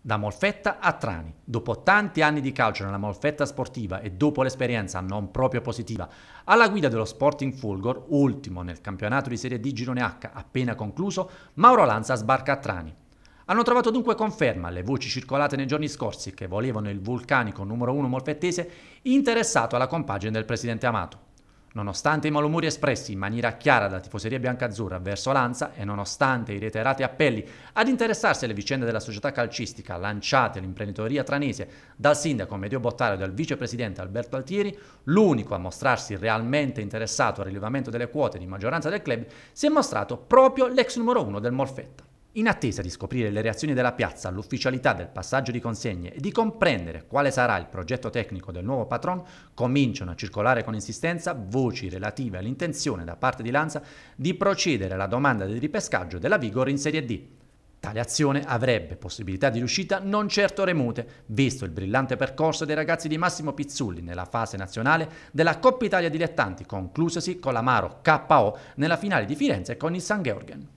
da Molfetta a Trani. Dopo tanti anni di calcio nella Molfetta sportiva e dopo l'esperienza non proprio positiva alla guida dello Sporting Fulgor, ultimo nel campionato di Serie D Girone H appena concluso, Mauro Lanza sbarca a Trani. Hanno trovato dunque conferma le voci circolate nei giorni scorsi che volevano il vulcanico numero 1 molfettese interessato alla compagine del presidente Amato. Nonostante i malumori espressi in maniera chiara dalla tifoseria biancazzurra verso Lanza e nonostante i reiterati appelli ad interessarsi alle vicende della società calcistica lanciate all'imprenditoria tranese dal sindaco Medio Bottario e dal vicepresidente Alberto Altieri, l'unico a mostrarsi realmente interessato al rilevamento delle quote di maggioranza del club si è mostrato proprio l'ex numero uno del Molfetta. In attesa di scoprire le reazioni della piazza all'ufficialità del passaggio di consegne e di comprendere quale sarà il progetto tecnico del nuovo patron, cominciano a circolare con insistenza voci relative all'intenzione da parte di Lanza di procedere alla domanda di ripescaggio della Vigor in Serie D. Tale azione avrebbe possibilità di riuscita non certo remote, visto il brillante percorso dei ragazzi di Massimo Pizzulli nella fase nazionale della Coppa Italia Dilettanti, conclusosi con l'amaro KO nella finale di Firenze con il San Georgen.